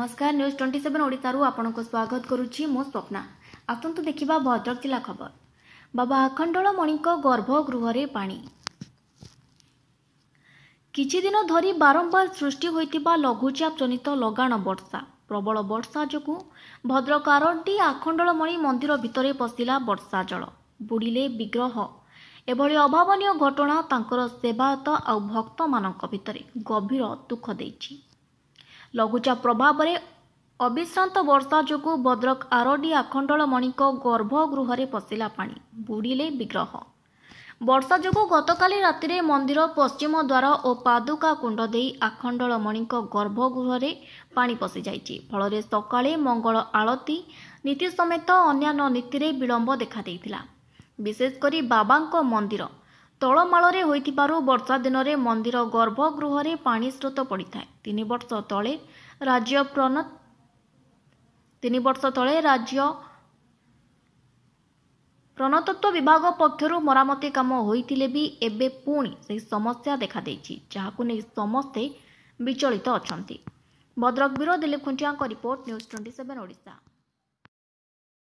ନମସ୍କାର news twenty seven ଓଡ଼ିଶାରୁ ଆପଣଙ୍କୁ ସ୍ୱାଗତ କରୁଛି ମୁଁ ସ୍ୱପ୍ନା ଆସନ୍ତୁ ଦେଖିବା ଭଦ୍ରକ ଜିଲ୍ଲା ଖବର ବାବା ଆଖଣ୍ଡଳମଣିଙ୍କ ଗର୍ଭଗୃହରେ ପାଣି କିଛିଦିନ ଧରି ବାରମ୍ବାର ସୃଷ୍ଟି ହୋଇଥିବା ଲଘୁଚାପ ଜନିତ ଲଗାଣ ବର୍ଷା ପ୍ରବଳ ବର୍ଷା ଯୋଗୁଁ ଭଦ୍ରକ ଆରଡ଼ି ଆଖଣ୍ଡଳମଣି ମନ୍ଦିର ଭିତରେ ପଶିଲା ବର୍ଷା ଜଳ ବୁଡ଼ିଲେ ବିଗ୍ରହ ଏଭଳି ଅଭାବନୀୟ ଘଟଣା ତାଙ୍କର ସେବାୟତ ଆଉ ଭକ୍ତମାନଙ୍କ ଭିତରେ ଗଭୀର ଦୁଃଖ ଦେଇଛି ଲଘୁଚାପ ପ୍ରଭାବରେ ଅବିଶ୍ରାନ୍ତ ବର୍ଷା ଯୋଗୁଁ ଭଦ୍ରକ ଆରଡ଼ି ଆଖଣ୍ଡଳମଣିଙ୍କ ଗର୍ଭଗୃହରେ ପଶିଲା ପାଣି ବୁଡ଼ିଲେ ବିଗ୍ରହ ବର୍ଷା ଯୋଗୁଁ ଗତକାଲି ରାତିରେ ମନ୍ଦିର ପଶ୍ଚିମ ଦ୍ୱାର ଓ ପାଦୁକା କୁଣ୍ଡ ଦେଇ ଆଖଣ୍ଡଳମଣିଙ୍କ ଗର୍ଭଗୃହରେ ପାଣି ପଶିଯାଇଛି ଫଳରେ ସକାଳେ ମଙ୍ଗଳ ଆଳତୀ ନୀତି ସମେତ ଅନ୍ୟାନ୍ୟ ନୀତିରେ ବିଳମ୍ବ ଦେଖାଦେଇଥିଲା ବିଶେଷ କରି ବାବାଙ୍କ ମନ୍ଦିର ତଳମାଳରେ ହୋଇଥିବାରୁ ବର୍ଷା ଦିନରେ ମନ୍ଦିର ଗର୍ଭଗୃହରେ ପାଣି ସ୍ରୋତ ପଡ଼ିଥାଏ ତିନି ବର୍ଷ ତଳେ ରାଜ୍ୟ ପ୍ରନ ତିନି ବର୍ଷ ତଳେ ରାଜ୍ୟ ପ୍ରନତତ୍ତ୍ୱ ବିଭାଗ ପକ୍ଷରୁ ମରାମତି କାମ ହୋଇଥିଲେ ବି ଏବେ ପୁଣି ସେହି ସମସ୍ୟା ଦେଖାଦେଇଛି ଯାହାକୁ ନେଇ ସମସ୍ତେ ବିଚଳିତ ଅଛନ୍ତି ଭଦ୍ରକ ବ୍ୟୁରୋ ଦିଲ୍ଲୀପ ଖୁଣ୍ଟିଆଙ୍କ report news twenty seven Odisha